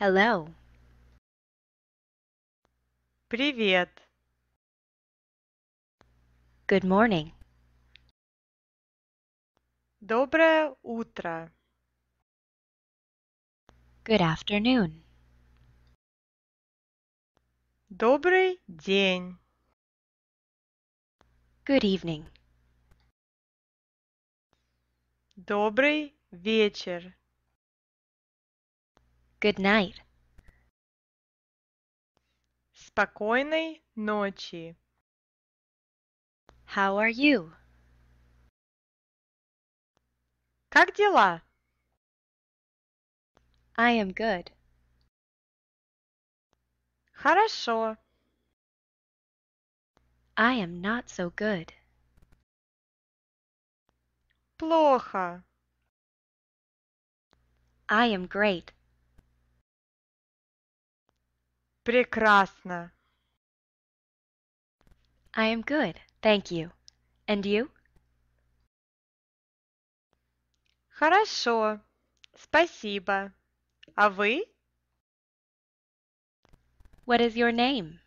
Hello. Привет. Good morning. Доброе утро. Good afternoon. Добрый день. Good evening. Добрый вечер. Good night. Спокойной ночи. How are you? Как дела? I am good. Хорошо. I am not so good. Плохо. I am great. Прекрасно. I am good, thank you. And you? Хорошо, спасибо. А вы? What is your name?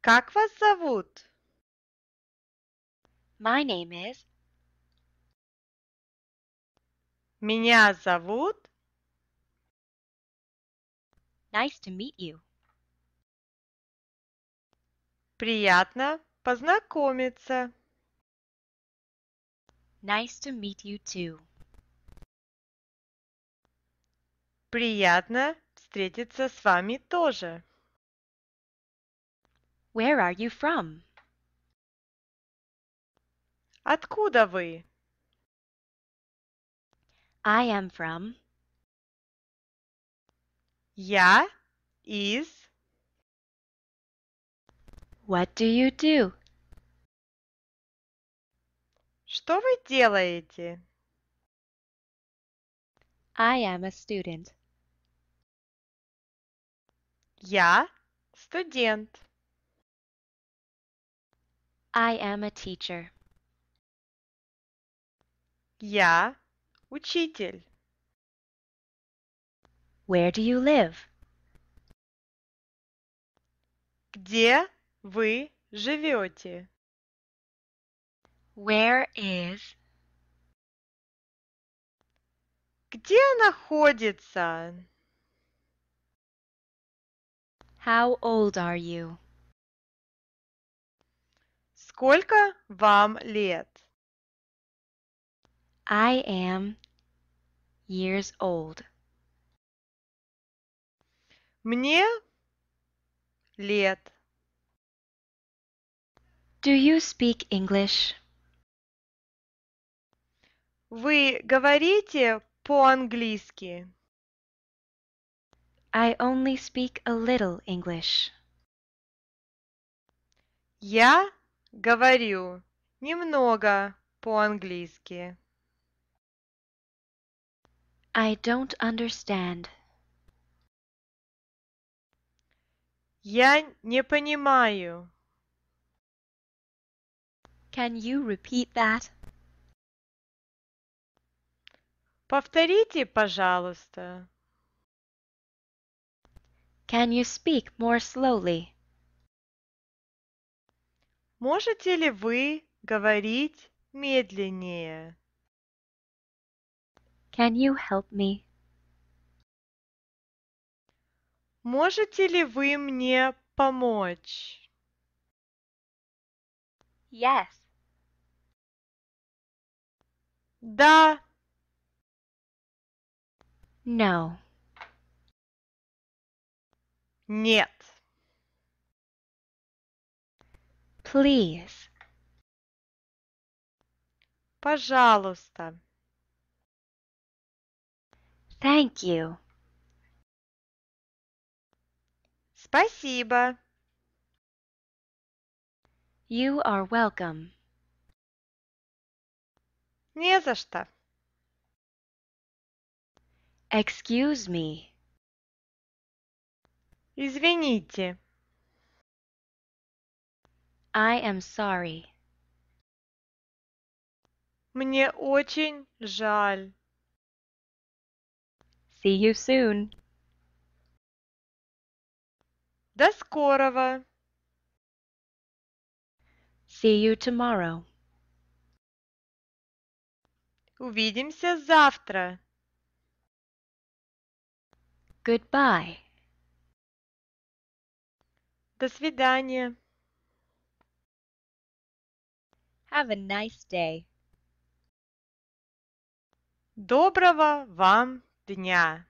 Как вас зовут? My name is... Меня зовут... Nice to meet you. Приятно познакомиться. Nice to meet you too. Приятно встретиться с вами тоже. Where are you from? Откуда вы? I am from я is What do you do? Что вы делаете? I am a student. Я студент. I am a teacher. Я учитель. Where do you live? Где вы живете? Where is? Где находится? How old are you? Сколько вам лет? I am years old. Мне лет. Do you speak English? Вы говорите по-английски? I only speak a little English. Я говорю немного по-английски. I don't understand. Я не понимаю. Can you repeat that? Повторите, пожалуйста. Can you speak more slowly? Можете ли вы говорить медленнее? Can you help me? Можете ли вы мне помочь? Yes. Да. No. Нет. Please. Пожалуйста. Thank you. Спасибо. You are welcome. Не за что. Excuse me. Извините. I am sorry. Мне очень жаль. See you soon. До скорого. See you tomorrow. Увидимся завтра. Goodbye. До свидания. Have a nice day. Доброго вам дня!